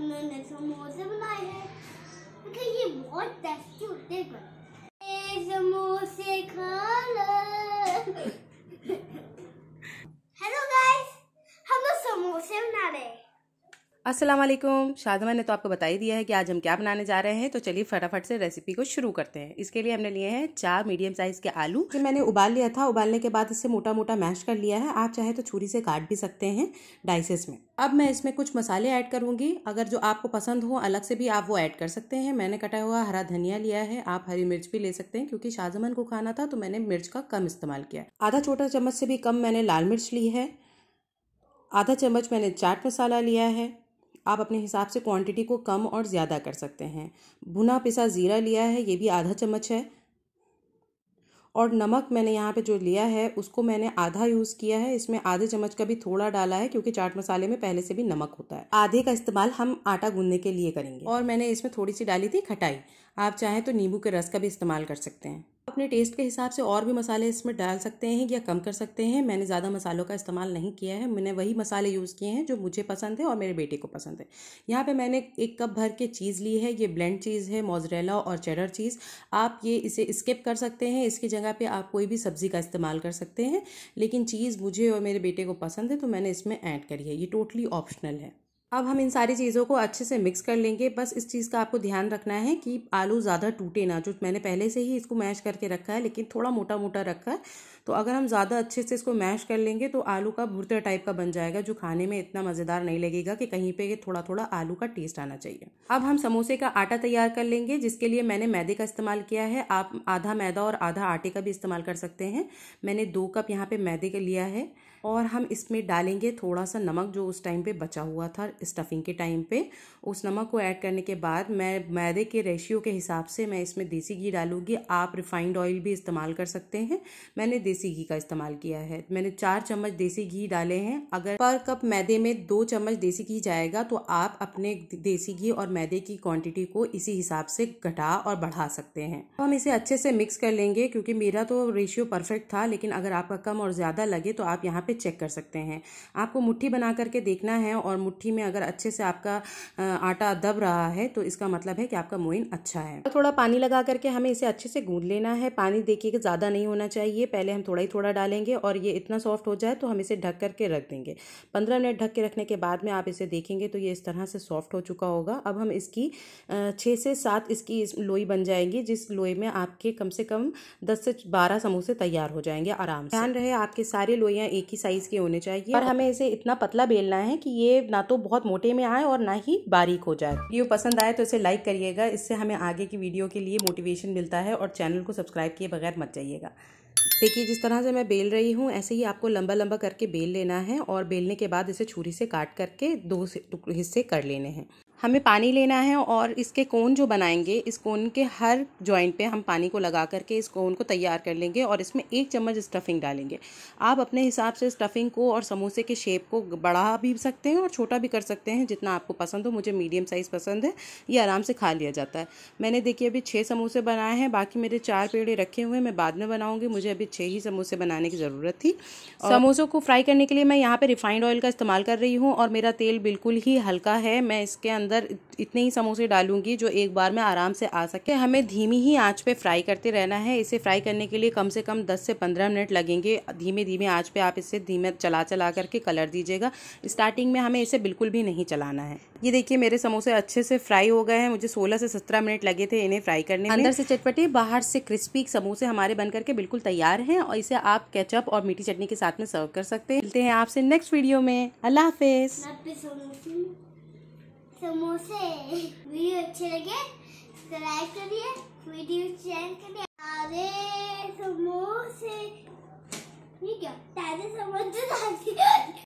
हमने समोसे बनाए हैं क्योंकि ये बहुत टेस्टी होते हैं समोसे खा लो असलम शायद ने तो आपको बता ही दिया है कि आज हम क्या बनाने जा रहे हैं तो चलिए फटाफट से रेसिपी को शुरू करते हैं इसके लिए हमने लिए हैं चार मीडियम साइज के आलू जो मैंने उबाल लिया था उबालने के बाद इसे मोटा मोटा मैश कर लिया है आप चाहे तो छुरी से काट भी सकते हैं डाइसेस में अब मैं इसमें कुछ मसाले ऐड करूंगी अगर जो आपको पसंद हो अलग से भी आप वो ऐड कर सकते हैं मैंने कटा हुआ हरा धनिया लिया है आप हरी मिर्च भी ले सकते हैं क्योंकि शाहजमन को खाना था तो मैंने मिर्च का कम इस्तेमाल किया आधा छोटा चम्मच से भी कम मैंने लाल मिर्च ली है आधा चम्मच मैंने चाट मसाला लिया है आप अपने हिसाब से क्वांटिटी को कम और ज़्यादा कर सकते हैं भुना पिसा ज़ीरा लिया है ये भी आधा चम्मच है और नमक मैंने यहाँ पे जो लिया है उसको मैंने आधा यूज़ किया है इसमें आधे चम्मच का भी थोड़ा डाला है क्योंकि चाट मसाले में पहले से भी नमक होता है आधे का इस्तेमाल हम आटा गूंदने के लिए करेंगे और मैंने इसमें थोड़ी सी डाली थी खटाई आप चाहें तो नींबू के रस का भी इस्तेमाल कर सकते हैं अपने टेस्ट के हिसाब से और भी मसाले इसमें डाल सकते हैं या कम कर सकते हैं मैंने ज़्यादा मसालों का इस्तेमाल नहीं किया है मैंने वही मसाले यूज़ किए हैं जो मुझे पसंद है और मेरे बेटे को पसंद है यहाँ पे मैंने एक कप भर के चीज़ ली है ये ब्लेंड चीज़ है मोजरेला और चेडर चीज़ आप ये इसे स्किप कर सकते हैं इसकी जगह पर आप कोई भी सब्ज़ी का इस्तेमाल कर सकते हैं लेकिन चीज़ मुझे और मेरे बेटे को पसंद है तो मैंने इसमें ऐड करी है ये टोटली ऑप्शनल है अब हम इन सारी चीज़ों को अच्छे से मिक्स कर लेंगे बस इस चीज़ का आपको ध्यान रखना है कि आलू ज़्यादा टूटे ना जो मैंने पहले से ही इसको मैश करके रखा है लेकिन थोड़ा मोटा मोटा रखा है तो अगर हम ज़्यादा अच्छे से इसको मैश कर लेंगे तो आलू का भुरते टाइप का बन जाएगा जो खाने में इतना मज़ेदार नहीं लगेगा कि कहीं पर थोड़ा थोड़ा आलू का टेस्ट आना चाहिए अब हम समोसे का आटा तैयार कर लेंगे जिसके लिए मैंने मैदे का इस्तेमाल किया है आप आधा मैदा और आधा आटे का भी इस्तेमाल कर सकते हैं मैंने दो कप यहाँ पर मैदे का लिया है और हम इसमें डालेंगे थोड़ा सा नमक जो उस टाइम पे बचा हुआ था स्टफिंग के टाइम पे उस नमक को ऐड करने के बाद मैं मैदे के रेशियो के हिसाब से मैं इसमें देसी घी डालूँगी आप रिफाइंड ऑयल भी इस्तेमाल कर सकते हैं मैंने देसी घी का इस्तेमाल किया है मैंने चार चम्मच देसी घी डाले हैं अगर पर कप मैदे में दो चम्मच देसी घी जाएगा तो आप अपने देसी घी और मैदे की क्वांटिटी को इसी हिसाब से घटा और बढ़ा सकते हैं तो हम इसे अच्छे से मिक्स कर लेंगे क्योंकि मेरा तो रेशियो परफेक्ट था लेकिन अगर आपका कम और ज़्यादा लगे तो आप यहाँ पे चेक कर सकते हैं आपको मुट्ठी बना करके देखना है और मुट्ठी में अगर अच्छे से आपका आटा दब रहा है तो इसका मतलब है कि आपका मोइन अच्छा है थोड़ा पानी लगा करके हमें इसे अच्छे से गूंद लेना है पानी देखिएगा ज़्यादा नहीं होना चाहिए पहले हम थोड़ा ही थोड़ा डालेंगे और ये इतना सॉफ्ट हो जाए तो हम इसे ढक करके रख देंगे पंद्रह मिनट ढक के रखने के बाद में आप इसे देखेंगे तो ये इस तरह से सॉफ्ट हो चुका होगा अब हम इसकी छः से सात इसकी लोई बन जाएंगी जिस लोई में आपके कम से कम दस से बारह समोसे तैयार हो जाएंगे आराम से ध्यान रहे आपके सारे लोइयाँ एक ही साइज़ के होने चाहिए और हमें इसे इतना पतला बेलना है कि ये ना तो बहुत मोटे में आए और ना ही बारीक हो जाए वीडियो पसंद आए तो इसे लाइक करिएगा इससे हमें आगे की वीडियो के लिए मोटिवेशन मिलता है और चैनल को सब्सक्राइब किए बगैर मत जाइएगा देखिए जिस तरह से मैं बेल रही हूँ ऐसे ही आपको लंबा लंबा करके बेल लेना है और बेलने के बाद इसे छुरी से काट करके दो हिस्से कर लेने हैं हमें पानी लेना है और इसके कोन जो बनाएंगे इस कोन के हर जॉइंट पे हम पानी को लगा करके इस कोन को तैयार कर लेंगे और इसमें एक चम्मच स्टफिंग डालेंगे आप अपने हिसाब से स्टफिंग को और समोसे के शेप को बढ़ा भी सकते हैं और छोटा भी कर सकते हैं जितना आपको पसंद हो मुझे मीडियम साइज़ पसंद है ये आराम से खा लिया जाता है मैंने देखिए अभी छः समोसे बनाए हैं बाकी मेरे चार पेड़े रखे हुए हैं मैं बाद में बनाऊँगी मुझे अभी छः ही समोसे बनाने की ज़रूरत थी समोसों को फ्राई करने के लिए मैं यहाँ पर रिफाइंड ऑयल का इस्तेमाल कर रही हूँ और मेरा तेल बिल्कुल ही हल्का है मैं इसके अंदर अंदर इतने ही समोसे डालूंगी जो एक बार में आराम से आ सके हमें धीमी ही आँच पे फ्राई करते रहना है इसे फ्राई करने के लिए कम से कम दस से पंद्रह मिनट लगेंगे धीमे धीमे आँच पे आप इसे धीमे चला चला करके कलर दीजिएगा स्टार्टिंग में हमें इसे बिल्कुल भी नहीं चलाना है ये देखिए मेरे समोसे अच्छे से फ्राई हो गए हैं मुझे सोलह से सत्रह मिनट लगे थे इन्हें फ्राई करने में अंदर से चटपटे बाहर से क्रिस्पी समोसे हमारे बन करके बिल्कुल तैयार है और इसे आप कैचअप और मीठी चटनी के साथ में सर्व कर सकते हैं मिलते हैं आपसे नेक्स्ट वीडियो में अल्लाह हाफिज़ समोसे वीडियो अच्छे लगे सब्सक्राइब करिए वीडियो शेयर करिए ताजे समोसे ये क्या ताजे समोसे ताजे